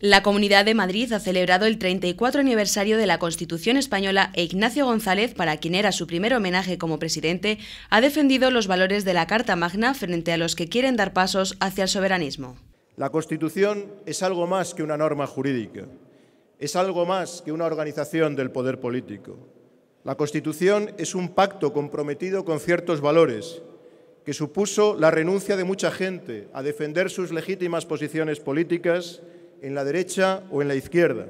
La Comunidad de Madrid ha celebrado el 34 aniversario de la Constitución española e Ignacio González, para quien era su primer homenaje como presidente, ha defendido los valores de la Carta Magna frente a los que quieren dar pasos hacia el soberanismo. La Constitución es algo más que una norma jurídica, es algo más que una organización del poder político. La Constitución es un pacto comprometido con ciertos valores que supuso la renuncia de mucha gente a defender sus legítimas posiciones políticas en la derecha o en la izquierda,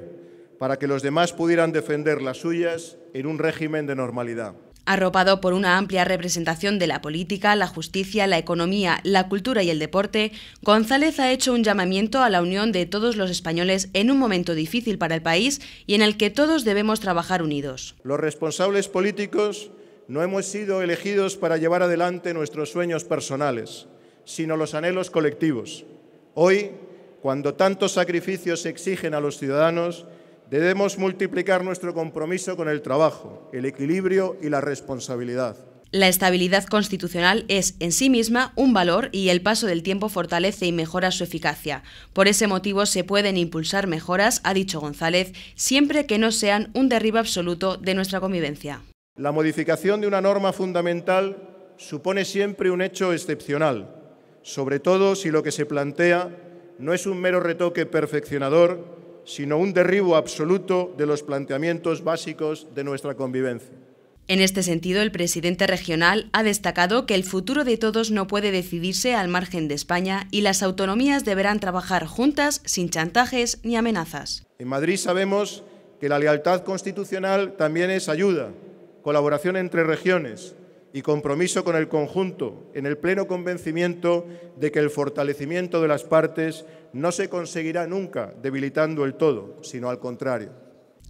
para que los demás pudieran defender las suyas en un régimen de normalidad. Arropado por una amplia representación de la política, la justicia, la economía, la cultura y el deporte, González ha hecho un llamamiento a la unión de todos los españoles en un momento difícil para el país y en el que todos debemos trabajar unidos. Los responsables políticos no hemos sido elegidos para llevar adelante nuestros sueños personales, sino los anhelos colectivos. Hoy cuando tantos sacrificios se exigen a los ciudadanos, debemos multiplicar nuestro compromiso con el trabajo, el equilibrio y la responsabilidad. La estabilidad constitucional es en sí misma un valor y el paso del tiempo fortalece y mejora su eficacia. Por ese motivo se pueden impulsar mejoras, ha dicho González, siempre que no sean un derribo absoluto de nuestra convivencia. La modificación de una norma fundamental supone siempre un hecho excepcional, sobre todo si lo que se plantea no es un mero retoque perfeccionador, sino un derribo absoluto de los planteamientos básicos de nuestra convivencia. En este sentido, el presidente regional ha destacado que el futuro de todos no puede decidirse al margen de España y las autonomías deberán trabajar juntas sin chantajes ni amenazas. En Madrid sabemos que la lealtad constitucional también es ayuda, colaboración entre regiones, y compromiso con el conjunto, en el pleno convencimiento de que el fortalecimiento de las partes no se conseguirá nunca debilitando el todo, sino al contrario.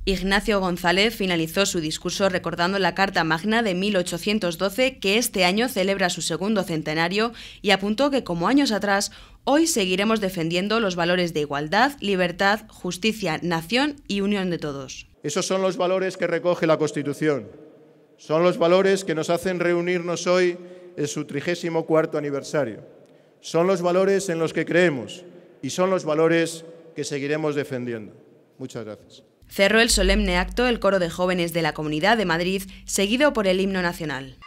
Ignacio González finalizó su discurso recordando la Carta Magna de 1812 que este año celebra su segundo centenario y apuntó que como años atrás, hoy seguiremos defendiendo los valores de igualdad, libertad, justicia, nación y unión de todos. Esos son los valores que recoge la Constitución son los valores que nos hacen reunirnos hoy en su 34 aniversario. Son los valores en los que creemos y son los valores que seguiremos defendiendo. Muchas gracias. Cerró el solemne acto el coro de jóvenes de la Comunidad de Madrid, seguido por el himno nacional.